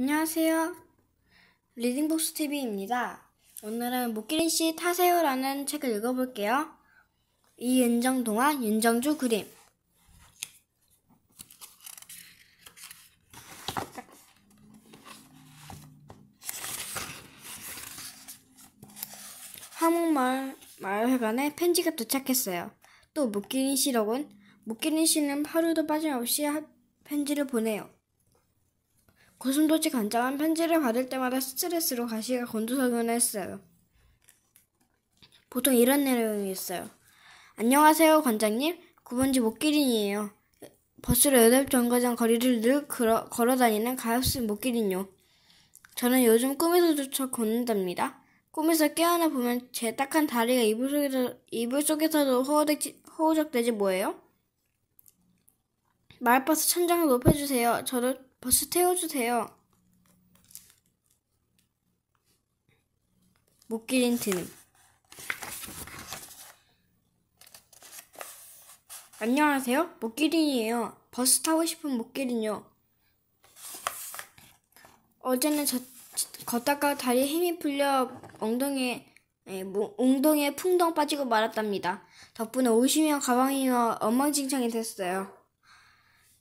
안녕하세요. 리딩북스 TV입니다. 오늘은 목기린 씨 타세요라는 책을 읽어볼게요. 이은정 동화 윤정주 그림 화목마을 마을회관에 편지가 도착했어요. 또 목기린 씨라고는 목기린 씨는 하루도 빠짐없이 편지를 보내요. 고슴도치 간장한 편지를 받을 때마다 스트레스로 가시가 곤두서근 했어요. 보통 이런 내용이있어요 안녕하세요, 관장님. 구본지 목기린이에요. 버스로 8정거장 거리를 늘 걸어, 걸어 다니는 가엾은 목기린요. 저는 요즘 꿈에서조차 걷는답니다. 꿈에서 깨어나 보면 제 딱한 다리가 이불 속에서, 이불 속에서도 허우적대지, 뭐예요? 마을버스 천장을 높여주세요. 저도 버스 태워주세요. 목길린 트는 안녕하세요. 목길인이에요 버스 타고 싶은 목길인요 어제는 저, 걷다가 다리에 힘이 풀려 엉덩이에 예, 뭐, 웅덩이에 풍덩 빠지고 말았답니다. 덕분에 오시면 가방이며 엉망진창이 됐어요.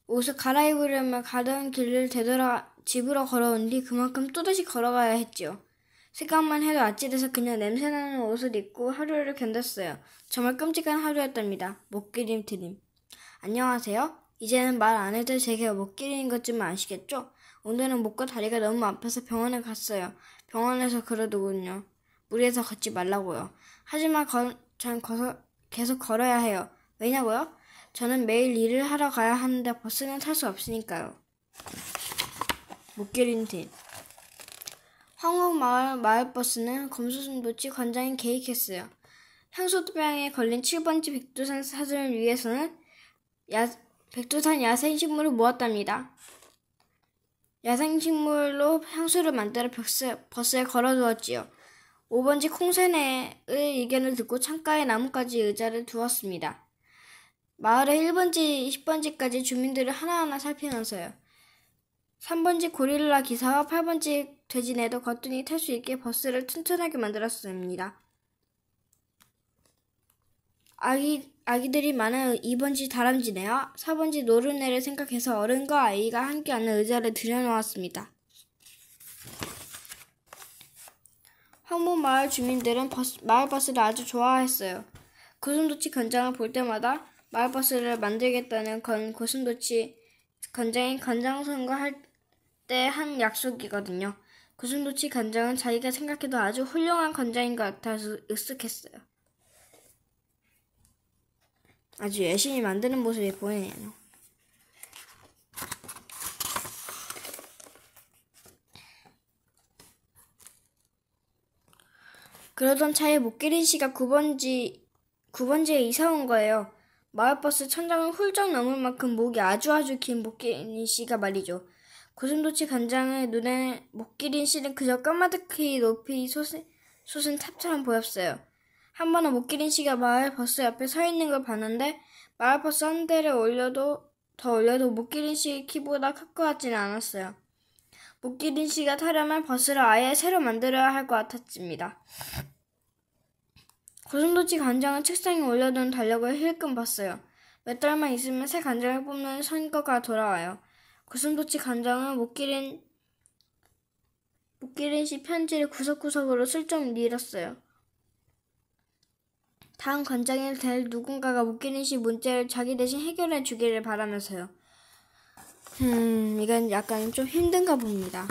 옷을 갈아입으려면 가던 길을 되돌아 집으로 걸어온 뒤 그만큼 또다시 걸어가야 했지요. 생각만 해도 아찔해서 그냥 냄새나는 옷을 입고 하루를 견뎠어요. 정말 끔찍한 하루였답니다. 목기림 드림. 안녕하세요. 이제는 말 안 해도 제게 목기림인 것쯤은 아시겠죠? 오늘은 목과 다리가 너무 아파서 병원에 갔어요. 병원에서 그러더군요. 무리해서 걷지 말라고요. 하지만 거, 전 거서, 계속 걸어야 해요. 왜냐고요? 저는 매일 일을 하러 가야 하는데 버스는 탈 수 없으니까요. 목결인 팁. 황옥마을 마을버스는 검수순도치 관장이 계획했어요. 향수병에 걸린 7번째 백두산 사진을 위해서는 야, 백두산 야생식물을 모았답니다. 야생식물로 향수를 만들어 버스, 버스에 걸어두었지요. 5번지 콩새네의 의견을 듣고 창가에 나뭇가지 의자를 두었습니다. 마을의 1번지, 1 0번지까지 주민들을 하나하나 살피면서요. 3번지 고릴라 기사와 8번지 돼지네도 거뜬히 탈 수 있게 버스를 튼튼하게 만들었습니다. 아기, 아기들이 많은 2번지 다람쥐네요. 4번지 노른네를 생각해서 어른과 아이가 함께 하는 의자를 들여놓았습니다. 황무 마을 주민들은 버스, 마을 버스를 아주 좋아했어요. 고슴도치 그 견장을 볼 때마다 마을버스를 만들겠다는 건 고슴도치 건장이 건장 선거할 때 한 약속이거든요. 고슴도치 건장은 자기가 생각해도 아주 훌륭한 건장인 것 같아서 으쓱했어요. 아주 열심히 만드는 모습이 보이네요. 그러던 차에 목기린 씨가 9번지, 9번지에 이사 온 거예요. 마을버스 천장을 훌쩍 넘을 만큼 목이 아주 아주 긴 목기린 씨가 말이죠. 고슴도치 간장의 눈에 목기린 씨는 그저 까마득히 높이 솟은, 솟은 탑처럼 보였어요. 한 번은 목기린 씨가 마을버스 옆에 서 있는 걸 봤는데 마을버스 한 대를 올려도 더 올려도 목기린 씨 키보다 크고 같지는 않았어요. 목기린 씨가 타려면 버스를 아예 새로 만들어야 할 것 같았습니다. 고슴도치 간장은 책상에 올려둔 달력을 힐끔 봤어요. 몇 달만 있으면 새 간장을 뽑는 선거가 돌아와요. 고슴도치 간장은 못기린못기린씨 편지를 구석구석으로 슬쩍 밀었어요. 다음 간장이 될 누군가가 못기린씨 문제를 자기 대신 해결해 주기를 바라면서요. 음, 이건 약간 좀 힘든가 봅니다.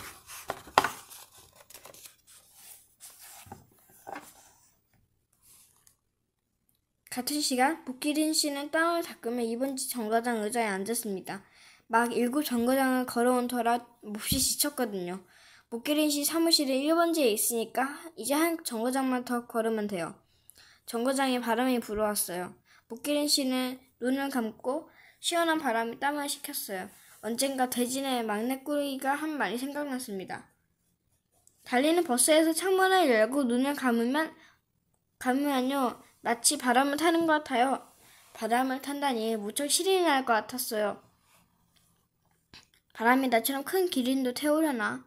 같은 시간 북기린 씨는 땀을 닦으며 이번지 정거장 의자에 앉았습니다. 막 일곱 정거장을 걸어온 터라 몹시 지쳤거든요. 목기린 씨 사무실은 1번지에 있으니까 이제 한 정거장만 더 걸으면 돼요. 정거장에 바람이 불어왔어요. 목기린 씨는 눈을 감고 시원한 바람이 땀을 식혔어요. 언젠가 대진의 막내 꾸리가 한 말이 생각났습니다. 달리는 버스에서 창문을 열고 눈을 감으면 감으면요 마치 바람을 타는 것 같아요. 바람을 탄다니 무척 시린이 날 것 같았어요. 바람이 나처럼 큰 기린도 태우려나?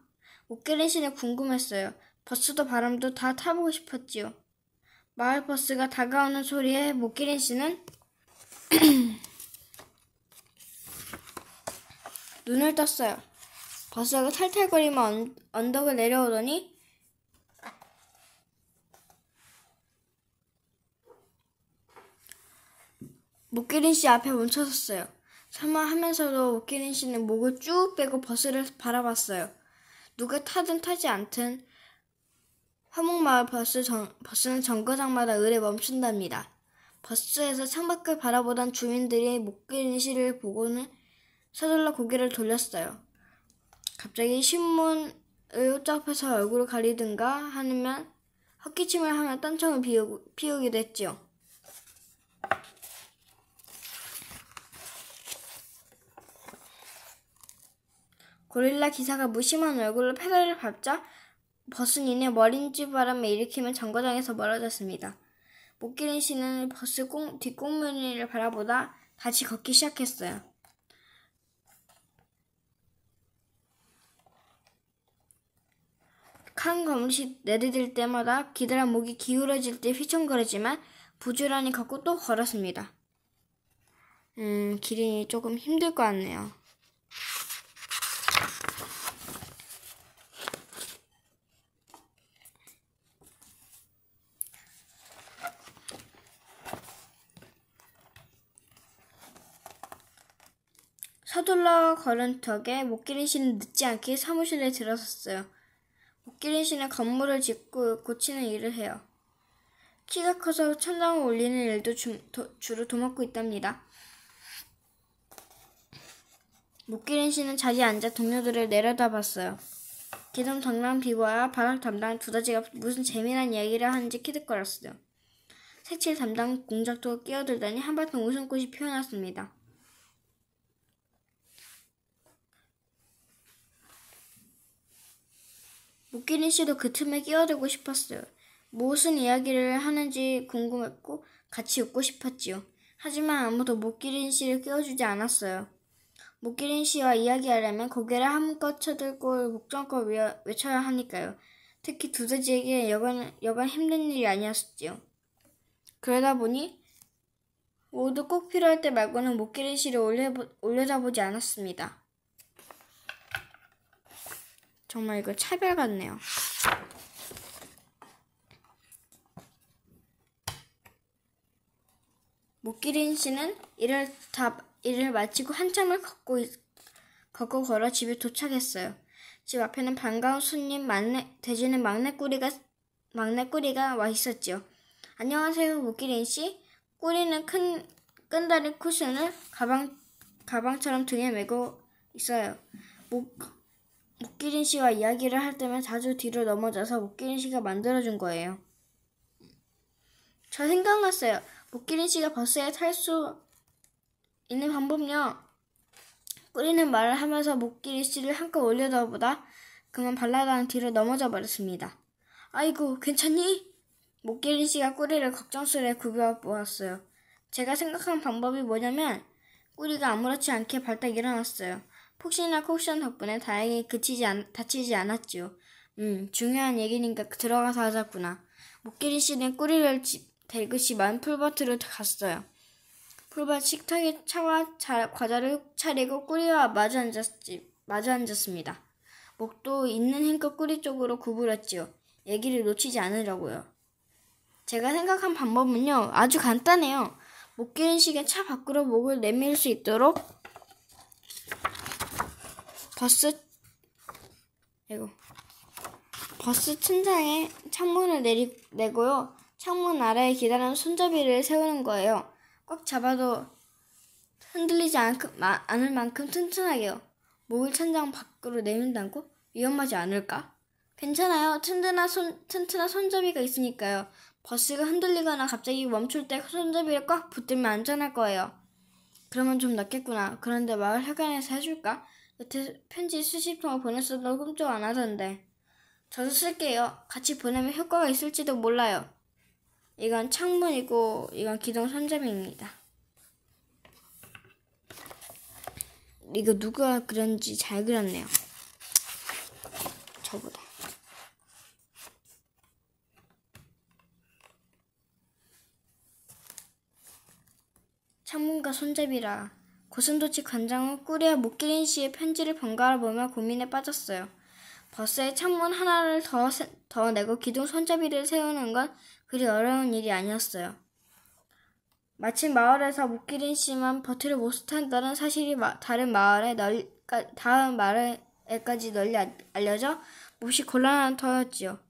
옷게레신에 궁금했어요. 버스도 바람도 다 타보고 싶었지요. 마을 버스가 다가오는 소리에 목기린 씨는 눈을 떴어요. 버스가 탈탈거리며 언덕을 내려오더니 목기린 씨 앞에 멈춰섰어요. 설마 하면서도 목기린 씨는 목을 쭉 빼고 버스를 바라봤어요. 누가 타든 타지 않든 화목마을 버스 정, 버스는 정거장마다 의뢰 멈춘답니다. 버스에서 창밖을 바라보던 주민들이 목기린 씨를 보고는 서둘러 고개를 돌렸어요. 갑자기 신문을 호잡해서 얼굴을 가리든가 하면 헛기침을 하며 딴청을 피우기도 했지요. 고릴라 기사가 무심한 얼굴로 페달을 밟자 버스는 이내 머린지 바람에 일으키며 정거장에서 멀어졌습니다. 목기린 씨는 버스 꽁, 뒷꽁무니를 바라보다 다시 걷기 시작했어요. 칸 검시 내리들 때마다 기다란 목이 기울어질 때 휘청거리지만 부지런히 걷고 또 걸었습니다. 음, 기린이 조금 힘들 것 같네요. 서둘러 걸은 턱에 목기린 씨는 늦지 않게 사무실에 들어섰어요. 목기린 씨는 건물을 짓고 고치는 일을 해요. 키가 커서 천장을 올리는 일도 주, 도, 주로 도맡고 있답니다. 목기린 씨는 자리에 앉아 동료들을 내려다봤어요. 기동 담당 비와 바닥 담당 두 가지가 무슨 재미난 이야기를 하는지 키득거렸어요. 색칠 담당 공작도 끼어들다니 한바탕 웃음꽃이 피어났습니다. 무기린 씨도 그 틈에 끼어들고 싶었어요. 무슨 이야기를 하는지 궁금했고 같이 웃고 싶었지요. 하지만 아무도 목기린 씨를 끼워주지 않았어요. 목기린 씨와 이야기하려면 고개를 한껏 쳐들고 목전껏 외쳐야 하니까요. 특히 두더지에게 여간, 여간 힘든 일이 아니었지요. 었 그러다 보니 모두 꼭 필요할 때 말고는 목기린 씨를 올려, 올려다보지 않았습니다. 정말 이거 차별 같네요. 목기린 씨는 일을 다 일을 마치고 한참을 걷고 걷고 걸어 집에 도착했어요. 집 앞에는 반가운 손님 막내 돼지는 막내 꾸리가 막내 꾸리가 와 있었지요. 안녕하세요, 목기린 씨. 꾸리는 큰 끈다리 쿠션을 가방 가방처럼 등에 메고 있어요. 목 목기린 씨와 이야기를 할 때면 자주 뒤로 넘어져서 목기린 씨가 만들어준 거예요. 저 생각났어요. 목기린 씨가 버스에 탈 수 있는 방법요. 뿌리는 말을 하면서 목기린 씨를 한껏 올려다보다 그만 발라는 뒤로 넘어져 버렸습니다. 아이고, 괜찮니? 목기린 씨가 꾸리를 걱정스레 구겨 보았어요 제가 생각한 방법이 뭐냐면 꾸리가 아무렇지 않게 발딱 일어났어요. 폭신이나 콕션 덕분에 다행히 그치지 않, 다치지 않았지요. 음, 중요한 얘기니까 들어가서 하자꾸나. 목길이 씨는 꾸리를 집, 대그시만 풀밭으로 갔어요. 풀밭 식탁에 차와 자, 과자를 차리고 꾸리와 마주, 앉았지, 마주 앉았습니다. 목도 있는 힘껏 꾸리 쪽으로 구부렸지요. 얘기를 놓치지 않으려고요. 제가 생각한 방법은요, 아주 간단해요. 목기린 씨가 차 밖으로 목을 내밀 수 있도록 버스 이고 버스 천장에 창문을 내리, 내고요. 창문 아래에 기다리는 손잡이를 세우는 거예요. 꽉 잡아도 흔들리지 않, 않을 만큼 튼튼하게요. 목을 천장 밖으로 내민다고? 위험하지 않을까? 괜찮아요. 튼튼한, 손, 튼튼한 손잡이가 있으니까요. 버스가 흔들리거나 갑자기 멈출 때 손잡이를 꽉 붙들면 안전할 거예요. 그러면 좀 낫겠구나. 그런데 마을 해관에서 해줄까? 여태 편지 수십 통을 보냈어도 꿈쩍 안 하던데. 저도 쓸게요. 같이 보내면 효과가 있을지도 몰라요. 이건 창문이고 이건 기둥 선점입니다. 이거 누가 그런지잘 그렸네요. 저보다. 창문과 손잡이라 고슴도치 관장은 꿀에 못기린 씨의 편지를 번갈아 보며 고민에 빠졌어요. 버스에 창문 하나를 더, 세, 더 내고 기둥 손잡이를 세우는 건 그리 어려운 일이 아니었어요. 마침 마을에서 목기린 씨만 버티를 못한다는 사실이 마, 다른 마을에 널, 다음 마을에까지 널리 알려져 몹시 곤란한 터였지요.